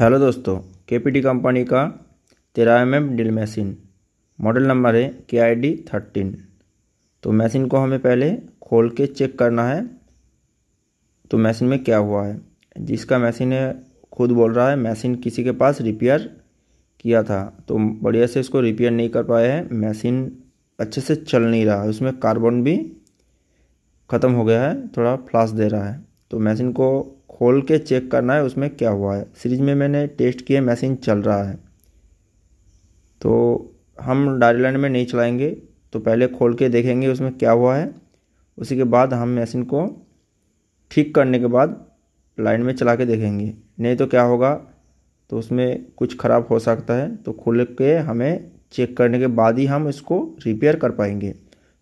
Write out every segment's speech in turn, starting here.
hello दोस्तों के company का तेरह M M drill machine model number है के आई डी थर्टीन तो मशीन को हमें पहले खोल के चेक करना है तो मशीन में क्या हुआ है जिसका मशीन है खुद बोल रहा है मशीन किसी के पास रिपेयर किया था तो बढ़िया से इसको रिपेयर नहीं कर पाए हैं मशीन अच्छे से चल नहीं रहा है उसमें कार्बन भी ख़त्म हो गया है थोड़ा फ्लाश दे रहा है तो मशीन को खोल के चेक करना है उसमें क्या हुआ है सीरीज में मैंने टेस्ट किया मशीन चल रहा है तो हम लाइन में नहीं चलाएंगे तो पहले खोल के देखेंगे उसमें क्या हुआ है उसी के बाद हम मशीन को ठीक करने के बाद लाइन में चला के देखेंगे नहीं तो क्या होगा तो उसमें कुछ ख़राब हो सकता है तो खोल के हमें चेक करने के बाद ही हम इसको रिपेयर कर पाएंगे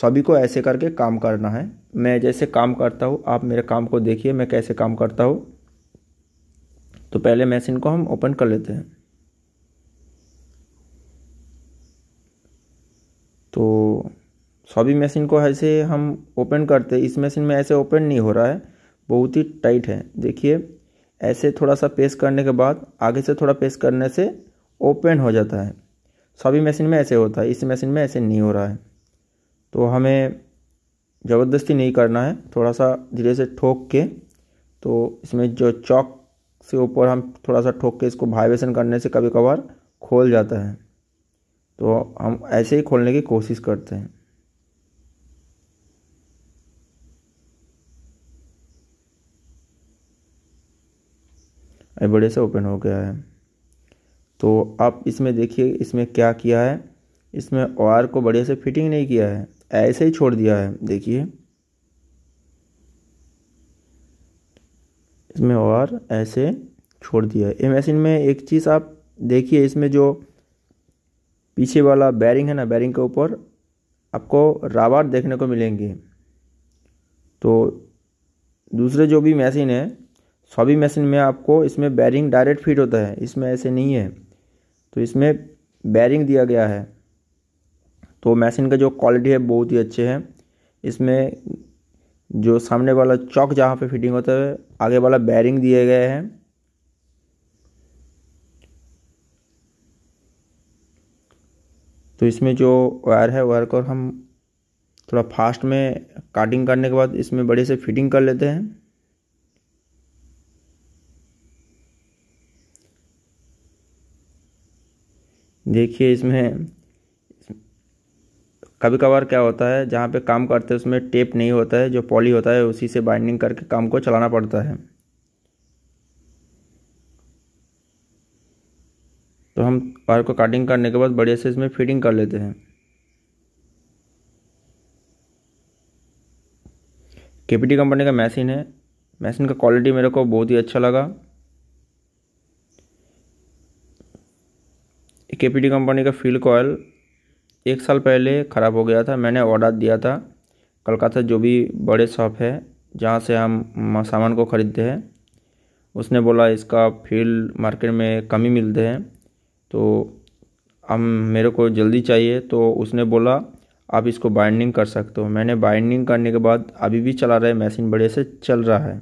सभी को ऐसे करके काम करना है मैं जैसे काम करता हूँ आप मेरे काम को देखिए मैं कैसे काम करता हूँ तो पहले मशीन को हम ओपन कर लेते हैं तो सभी मशीन को ऐसे हम ओपन करते इस मशीन में ऐसे ओपन नहीं हो रहा है बहुत ही टाइट है देखिए ऐसे थोड़ा सा पेस्ट करने के बाद आगे से थोड़ा पेस्ट करने से ओपन हो जाता है सभी मशीन में ऐसे होता है इस मशीन में ऐसे नहीं हो रहा है तो हमें ज़बरदस्ती नहीं करना है थोड़ा सा धीरे से ठोक के तो इसमें जो चौक से ऊपर हम थोड़ा सा ठोक के इसको वाइब्रेशन करने से कभी कभार खोल जाता है तो हम ऐसे ही खोलने की कोशिश करते हैं बड़े से ओपन हो गया है तो आप इसमें देखिए इसमें क्या किया है इसमें वायर को बढ़िया से फिटिंग नहीं किया है ऐसे ही छोड़ दिया है देखिए इसमें और ऐसे छोड़ दिया है मशीन में एक चीज़ आप देखिए इसमें जो पीछे वाला बैरिंग है ना बैरिंग के ऊपर आपको रावर देखने को मिलेंगे तो दूसरे जो भी मशीन है सभी मशीन में आपको इसमें बैरिंग डायरेक्ट फिट होता है इसमें ऐसे नहीं है तो इसमें बैरिंग दिया गया है तो मैसिन का जो क्वालिटी है बहुत ही अच्छे है इसमें जो सामने वाला चौक जहाँ पे फिटिंग होता है आगे वाला बैरिंग दिए गए हैं तो इसमें जो वायर है वायर को हम थोड़ा फास्ट में काटिंग करने के बाद इसमें बड़े से फिटिंग कर लेते हैं देखिए इसमें कभी कभार क्या होता है जहाँ पे काम करते हैं उसमें टेप नहीं होता है जो पॉली होता है उसी से बाइंडिंग करके काम को चलाना पड़ता है तो हम वायर को कटिंग करने के बाद बढ़िया से इसमें फिटिंग कर लेते हैं केपीटी कंपनी का मशीन है मशीन का क्वालिटी मेरे को बहुत ही अच्छा लगा केपीटी कंपनी का फील्ड कॉयल एक साल पहले ख़राब हो गया था मैंने ऑर्डर दिया था कलकत्ता जो भी बड़े शॉप है जहाँ से हम सामान को ख़रीदते हैं उसने बोला इसका फील्ड मार्केट में कमी मिलते हैं तो हम मेरे को जल्दी चाहिए तो उसने बोला आप इसको बाइंडिंग कर सकते हो मैंने बाइंडिंग करने के बाद अभी भी चला रहे मशीन बड़े से चल रहा है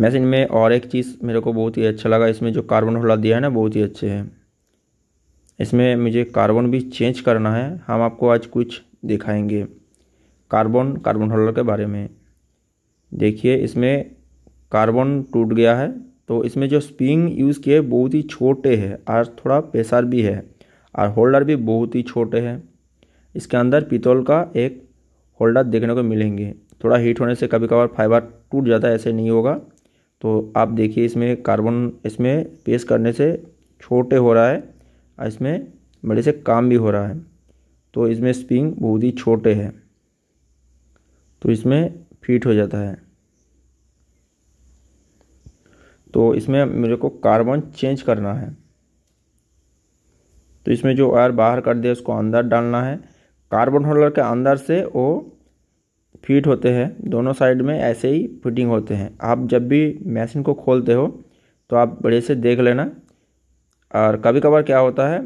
मैसेज में और एक चीज़ मेरे को बहुत ही अच्छा लगा इसमें जो कार्बन होल्डर दिया है ना बहुत ही अच्छे है इसमें मुझे कार्बन भी चेंज करना है हम आपको आज कुछ दिखाएंगे कार्बन कार्बन होल्डर के बारे में देखिए इसमें कार्बन टूट गया है तो इसमें जो स्प्रिंग यूज़ किए बहुत ही छोटे हैं और थोड़ा पेसार भी है और होल्डर भी बहुत ही छोटे हैं इसके अंदर पितौल का एक होल्डर देखने को मिलेंगे थोड़ा हीट होने से कभी कभार फाइबर टूट जाता है ऐसे नहीं होगा तो आप देखिए इसमें कार्बन इसमें पेश करने से छोटे हो रहा है और इसमें बड़े से काम भी हो रहा है तो इसमें स्प्रिंग बहुत ही छोटे हैं तो इसमें फिट हो जाता है तो इसमें मेरे को कार्बन चेंज करना है तो इसमें जो आयर बाहर कर दिया उसको अंदर डालना है कार्बन होल्डर के अंदर से वो फीट होते हैं दोनों साइड में ऐसे ही फिटिंग होते हैं आप जब भी मशीन को खोलते हो तो आप बड़े से देख लेना और कभी कभार क्या होता है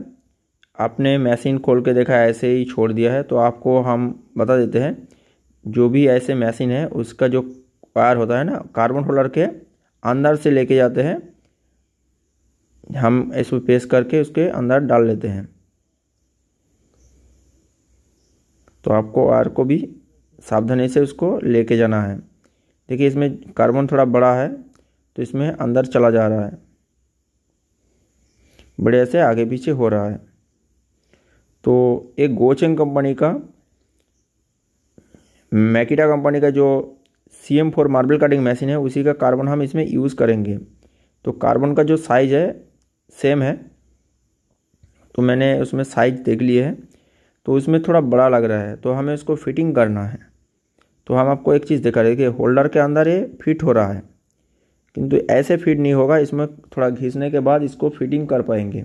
आपने मशीन खोल के देखा ऐसे ही छोड़ दिया है तो आपको हम बता देते हैं जो भी ऐसे मशीन है उसका जो वायर होता है ना कार्बन होल्डर के अंदर से लेके जाते हैं हम इसको पेश करके उसके अंदर डाल लेते हैं तो आपको वायर को भी सावधानी से उसको लेके जाना है देखिए इसमें कार्बन थोड़ा बड़ा है तो इसमें अंदर चला जा रहा है बढ़िया से आगे पीछे हो रहा है तो एक गोचेंग कंपनी का मैकिटा कंपनी का जो C M four marble cutting machine है उसी का कार्बन हम इसमें यूज़ करेंगे तो कार्बन का जो साइज़ है सेम है तो मैंने उसमें साइज देख लिए है तो उसमें थोड़ा बड़ा लग रहा है तो हमें उसको फिटिंग करना है तो हम आपको एक चीज़ दिखा रहे कि होल्डर के अंदर ये फिट हो रहा है किंतु ऐसे फिट नहीं होगा इसमें थोड़ा घिसने के बाद इसको फिटिंग कर पाएंगे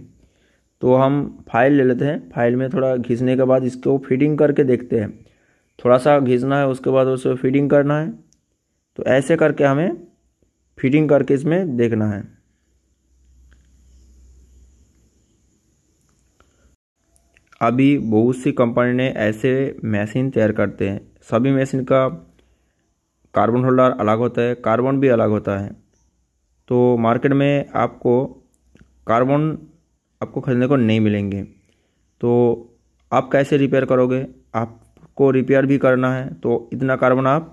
तो हम फाइल ले लेते हैं फाइल में थोड़ा घिसने के बाद इसको फिटिंग करके देखते हैं थोड़ा सा घिसना है उसके बाद उसको फिटिंग करना है तो ऐसे करके हमें फिटिंग करके इसमें देखना है अभी बहुत सी कंपनी ने ऐसे मशीन तैयार करते हैं सभी मशीन का कार्बन होल्डर अलग होता है कार्बन भी अलग होता है तो मार्केट में आपको कार्बन आपको खरीदने को नहीं मिलेंगे तो आप कैसे रिपेयर करोगे आपको रिपेयर भी करना है तो इतना कार्बन आप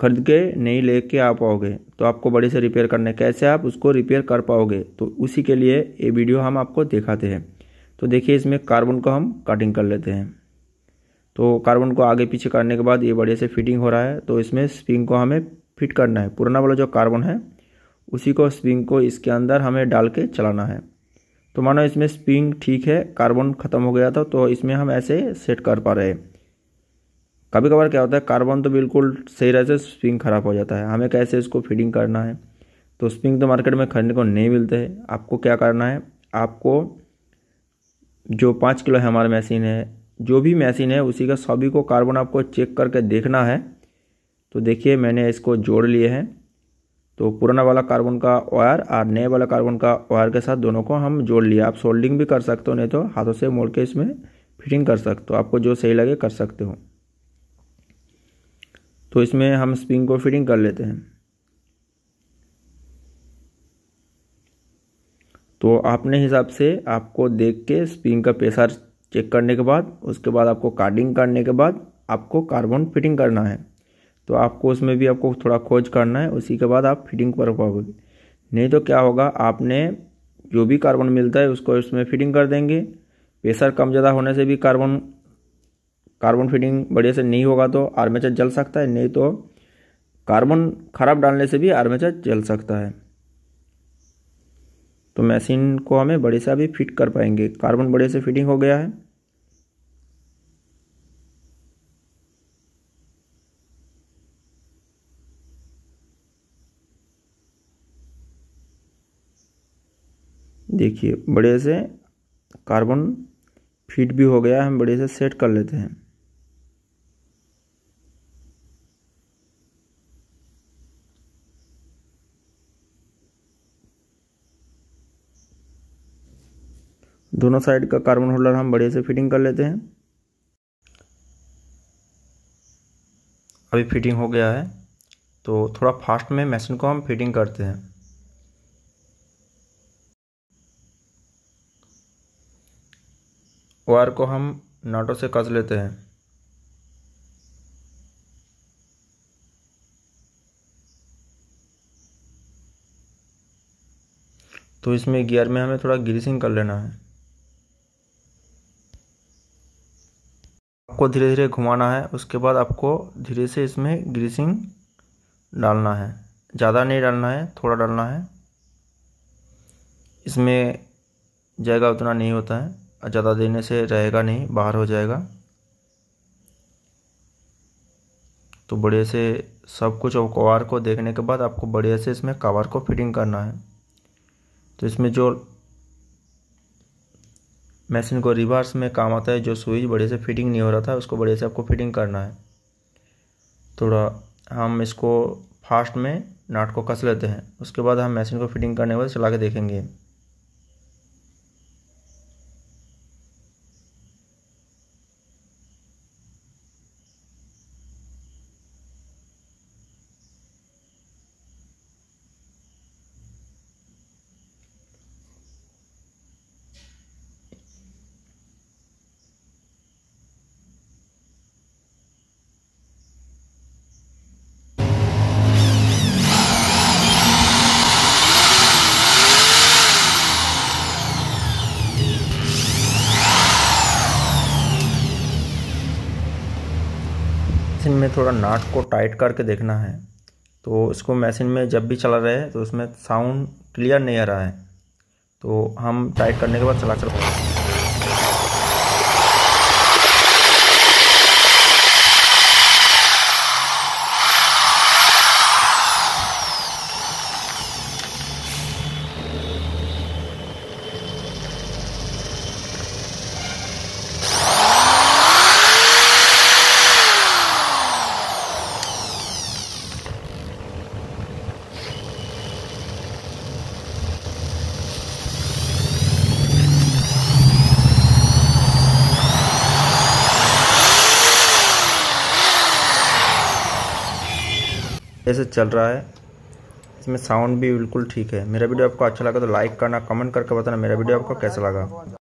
खरीद के नहीं ले के आ पाओगे तो आपको बड़े से रिपेयर करने कैसे आप उसको रिपेयर कर पाओगे तो उसी के लिए ये वीडियो हम आपको दिखाते हैं तो देखिए इसमें कार्बन को हम कटिंग कर लेते हैं तो कार्बन को आगे पीछे करने के बाद ये बढ़िया से फिटिंग हो रहा है तो इसमें स्प्रिंग को हमें फिट करना है पुराना वाला जो कार्बन है उसी को स्प्रिंग को इसके अंदर हमें डाल के चलाना है तो मानो इसमें स्प्रिंग ठीक है कार्बन ख़त्म हो गया था तो इसमें हम ऐसे सेट कर पा रहे हैं कभी कभार क्या होता है कार्बन तो बिल्कुल सही रहते स्प्रिंग ख़राब हो जाता है हमें कैसे इसको फिटिंग करना है तो स्प्रिंग तो मार्केट में खरीदने को नहीं मिलते हैं आपको क्या करना है आपको जो पाँच किलो है हमारा मशीन है जो भी मशीन है उसी का सभी को कार्बन आपको चेक करके देखना है तो देखिए मैंने इसको जोड़ लिए हैं तो पुराना वाला कार्बन का वायर और नए वाला कार्बन का वायर के साथ दोनों को हम जोड़ लिए आप सोल्डिंग भी कर सकते हो नहीं तो हाथों से मोड़ के इसमें फिटिंग कर सकते हो तो आपको जो सही लगे कर सकते हो तो इसमें हम स्प्रिंग को फिटिंग कर लेते हैं तो अपने हिसाब से आपको देख के स्प्रिंग का प्रेशर चेक करने के बाद उसके बाद आपको कार्डिंग करने के बाद आपको कार्बन फिटिंग करना है तो आपको उसमें भी आपको थोड़ा खोज करना है उसी के बाद आप फिटिंग कर पाओगे नहीं तो क्या होगा आपने जो भी कार्बन मिलता है उसको उसमें फिटिंग कर देंगे प्रेशर कम ज़्यादा होने से भी कार्बन कार्बन फिटिंग बढ़िया से नहीं होगा तो आर्मेचर जल सकता है नहीं तो कार्बन खराब डालने से भी आर्मेचर जल सकता है तो मशीन को हमें बड़े से अभी फिट कर पाएंगे कार्बन बड़े से फिटिंग हो गया है देखिए बड़े से कार्बन फिट भी हो गया हम बड़े से सेट कर लेते हैं दोनों साइड का कार्बन होल्डर हम बढ़िया से फिटिंग कर लेते हैं अभी फिटिंग हो गया है तो थोड़ा फास्ट में मशीन को हम फिटिंग करते हैं वायर को हम नाटो से कस लेते हैं तो इसमें गियर में हमें थोड़ा ग्रीसिंग कर लेना है आपको धीरे धीरे घुमाना है उसके बाद आपको धीरे से इसमें ग्रीसिंग डालना है ज़्यादा नहीं डालना है थोड़ा डालना है इसमें जाएगा उतना नहीं होता है ज़्यादा देने से रहेगा नहीं बाहर हो जाएगा तो बढ़िया से सब कुछ और कवार को देखने के बाद आपको बढ़िया से इसमें कवर को फिटिंग करना है तो इसमें जो मशीन को रिवर्स में काम आता है जो स्विच बड़े से फिटिंग नहीं हो रहा था उसको बड़े से आपको फिटिंग करना है थोड़ा हम इसको फास्ट में नाट को कस लेते हैं उसके बाद हम मशीन को फिटिंग करने के बाद चला के देखेंगे आपने थोड़ा नाट को टाइट करके देखना है तो इसको मशीन में जब भी चला रहे हैं तो उसमें साउंड क्लियर नहीं आ रहा है तो हम टाइट करने के बाद चला चल ऐसे चल रहा है इसमें साउंड भी बिल्कुल ठीक है मेरा वीडियो आपको अच्छा लगा तो लाइक करना कमेंट करके बताना मेरा वीडियो आपको कैसा लगा